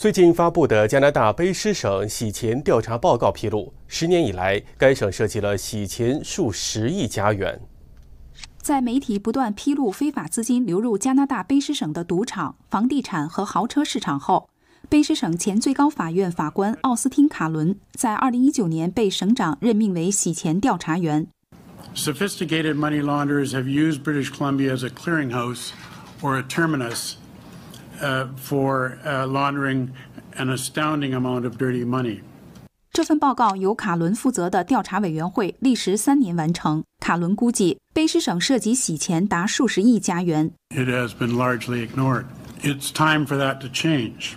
最近发布的加拿大卑诗省洗钱调查报告披露，十年以来，该省涉及了洗钱数十亿加元。在媒体不断披露非法资金流入加拿大卑诗省的赌场、房地产和豪车市场后，卑诗省前最高法院法官奥斯汀·卡伦在2019年被省长任命为洗钱调查员。Sophisticated money launderers have used British Columbia as a clearinghouse or a terminus. for laundering an astounding amount of dirty money。这份报告由卡伦负责的调查委员会历时三年完成。卡伦估计，卑诗省涉及洗钱达数十亿加元。It has been largely ignored. It's time for that to change.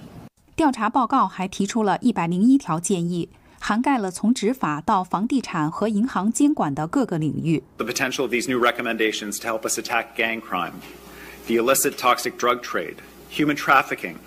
调查报告还提出了一百零一条建议，涵盖了从执法到房地产和银行监管的各个领域。The potential of these new recommendations to help us attack gang crime, the illicit toxic drug trade. Human trafficking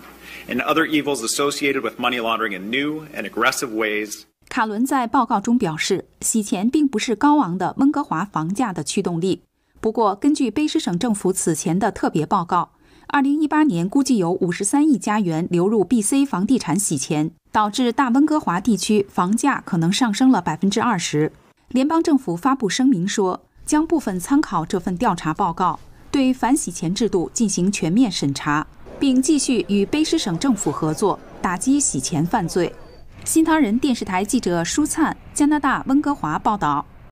and other evils associated with money laundering in new and aggressive ways。卡伦在报告中表示，洗钱并不是高昂的温哥华房价的驱动力。不过，根据卑诗省政府此前的特别报告，2018年估计有53亿加元流入 BC 房地产洗钱，导致大温哥华地区房价可能上升了20%。联邦政府发布声明说，将部分参考这份调查报告，对反洗钱制度进行全面审查。并继续与卑诗省政府合作打击洗钱犯罪。新唐人电视台记者舒灿，加拿大温哥华报道。